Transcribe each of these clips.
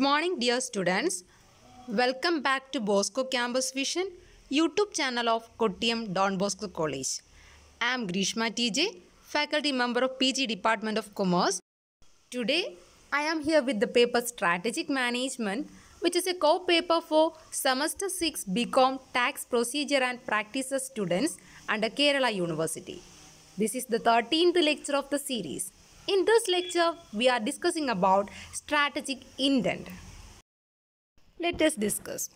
Good morning dear students. Welcome back to Bosco Campus Vision YouTube channel of Kottayam Don Bosco College. I am Grishma TJ, faculty member of PG Department of Commerce. Today I am here with the paper Strategic Management which is a co-paper for Semester 6 BCom Tax Procedure and Practices students under Kerala University. This is the 13th lecture of the series. In this lecture, we are discussing about strategic intent. Let us discuss.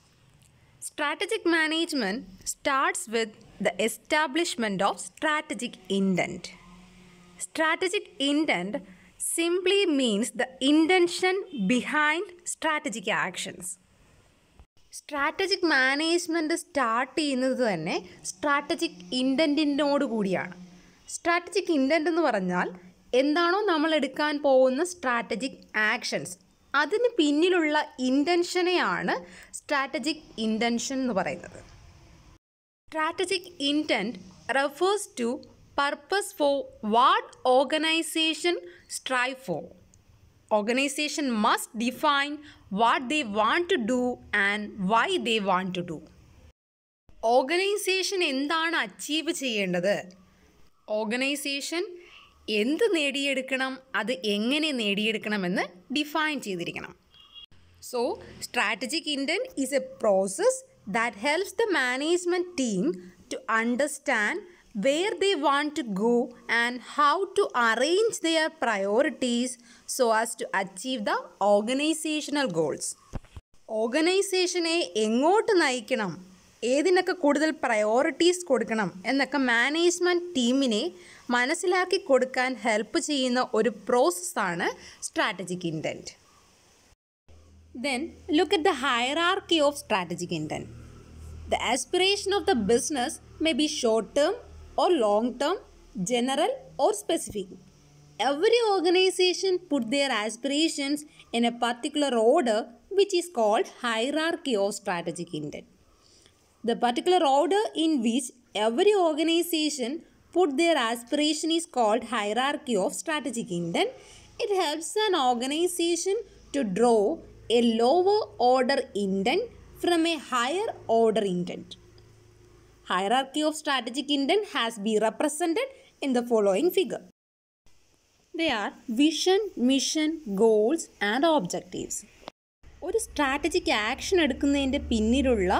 Strategic management starts with the establishment of strategic intent. Strategic intent simply means the intention behind strategic actions. Strategic management start ചെയ്യുന്നത് തന്നെ strategic ഇൻറ്റൻറ്റിനോട് കൂടിയാണ് strategic intent എന്ന് പറഞ്ഞാൽ എന്താണോ നമ്മൾ എടുക്കാൻ പോകുന്ന strategic actions അതിന് പിന്നിലുള്ള ഇൻറ്റൻഷനെയാണ് സ്ട്രാറ്റജിക് ഇൻറ്റൻഷൻ എന്ന് പറയുന്നത് strategic intent refers to purpose for what organization strive for organization must define what they want to do and why they want to do organization എന്താണ് അച്ചീവ് ചെയ്യേണ്ടത് ഓർഗനൈസേഷൻ എന്ത് നേടിയെടുക്കണം അത് എങ്ങനെ നേടിയെടുക്കണമെന്ന് ഡിഫൈൻ ചെയ്തിരിക്കണം so strategic intent is a process that helps the management team to understand where they want to go and how to arrange their priorities so as to achieve the organisational goals ഓർഗനൈസേഷനെ എങ്ങോട്ട് നയിക്കണം ഏതിനൊക്കെ കൂടുതൽ priorities കൊടുക്കണം എന്നൊക്കെ management ടീമിനെ മനസ്സിലാക്കി കൊടുക്കാൻ help ചെയ്യുന്ന ഒരു പ്രോസസ്സാണ് strategic intent then look at the hierarchy of strategic intent the aspiration of the business may be short term or long term general or specific every organization put their aspirations in a particular order which is called hierarchy of strategic intent The particular order in which every organization put their aspiration is called hierarchy of strategic intent. It helps an organization to draw a lower order intent from a higher order intent. Hierarchy of strategic intent has been represented in the following figure. They are vision, mission, goals and objectives. ഒരു strategic action എടുക്കുന്നതിൻ്റെ പിന്നിലുള്ള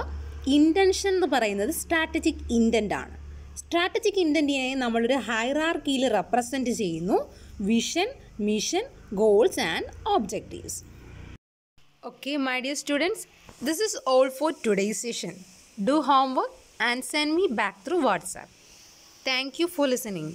intention എന്ന് പറയുന്നത് strategic intent ആണ് strategic ഇൻറ്റൻറ്റിനെ നമ്മളൊരു ഹൈറാർക്കിയിൽ represent ചെയ്യുന്നു vision mission goals and objectives okay my dear students this is all for today session do homework and send me back through WhatsApp thank you for listening